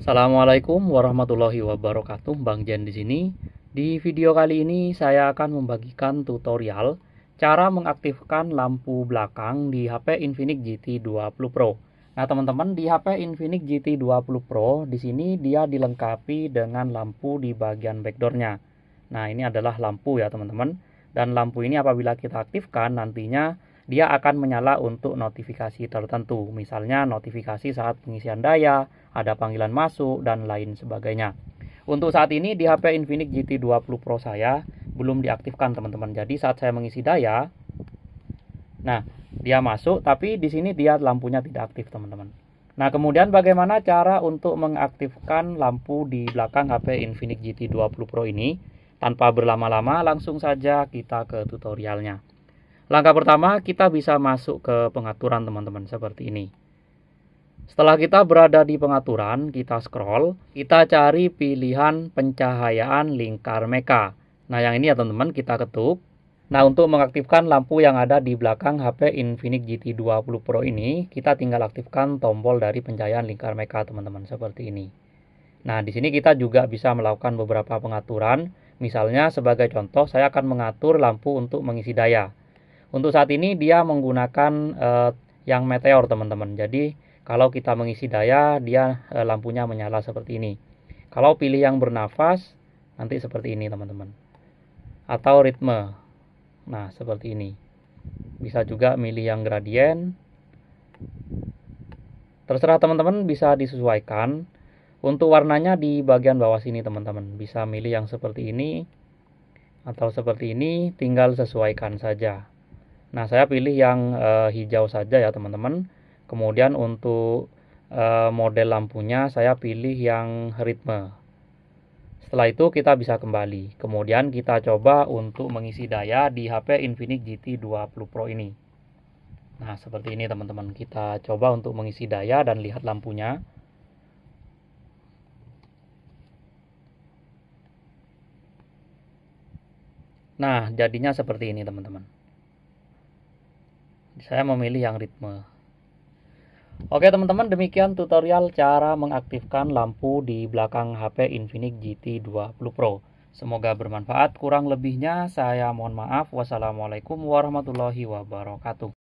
Assalamualaikum warahmatullahi wabarakatuh. Bang Jen di sini. Di video kali ini saya akan membagikan tutorial cara mengaktifkan lampu belakang di HP Infinix GT20 Pro. Nah, teman-teman, di HP Infinix GT20 Pro di sini dia dilengkapi dengan lampu di bagian backdoornya. Nah, ini adalah lampu ya, teman-teman. Dan lampu ini apabila kita aktifkan nantinya dia akan menyala untuk notifikasi tertentu, misalnya notifikasi saat pengisian daya, ada panggilan masuk, dan lain sebagainya. Untuk saat ini di HP Infinix GT20 Pro saya belum diaktifkan teman-teman. Jadi saat saya mengisi daya, nah dia masuk, tapi di sini dia lampunya tidak aktif teman-teman. Nah kemudian bagaimana cara untuk mengaktifkan lampu di belakang HP Infinix GT20 Pro ini? Tanpa berlama-lama langsung saja kita ke tutorialnya. Langkah pertama, kita bisa masuk ke pengaturan teman-teman seperti ini. Setelah kita berada di pengaturan, kita scroll, kita cari pilihan pencahayaan lingkar meka. Nah, yang ini ya teman-teman, kita ketuk. Nah, untuk mengaktifkan lampu yang ada di belakang HP Infinix GT20 Pro ini, kita tinggal aktifkan tombol dari pencahayaan lingkar meka teman-teman seperti ini. Nah, di sini kita juga bisa melakukan beberapa pengaturan. Misalnya sebagai contoh, saya akan mengatur lampu untuk mengisi daya. Untuk saat ini dia menggunakan uh, yang meteor teman-teman. Jadi kalau kita mengisi daya dia uh, lampunya menyala seperti ini. Kalau pilih yang bernafas nanti seperti ini teman-teman. Atau ritme. Nah, seperti ini. Bisa juga milih yang gradien. Terserah teman-teman bisa disesuaikan. Untuk warnanya di bagian bawah sini teman-teman bisa milih yang seperti ini atau seperti ini tinggal sesuaikan saja. Nah, saya pilih yang e, hijau saja ya, teman-teman. Kemudian untuk e, model lampunya saya pilih yang ritme. Setelah itu kita bisa kembali. Kemudian kita coba untuk mengisi daya di HP Infinix GT 20 Pro ini. Nah, seperti ini teman-teman. Kita coba untuk mengisi daya dan lihat lampunya. Nah, jadinya seperti ini teman-teman saya memilih yang ritme Oke teman-teman demikian tutorial cara mengaktifkan lampu di belakang HP Infinix GT20 Pro Semoga bermanfaat kurang lebihnya saya mohon maaf wassalamualaikum warahmatullahi wabarakatuh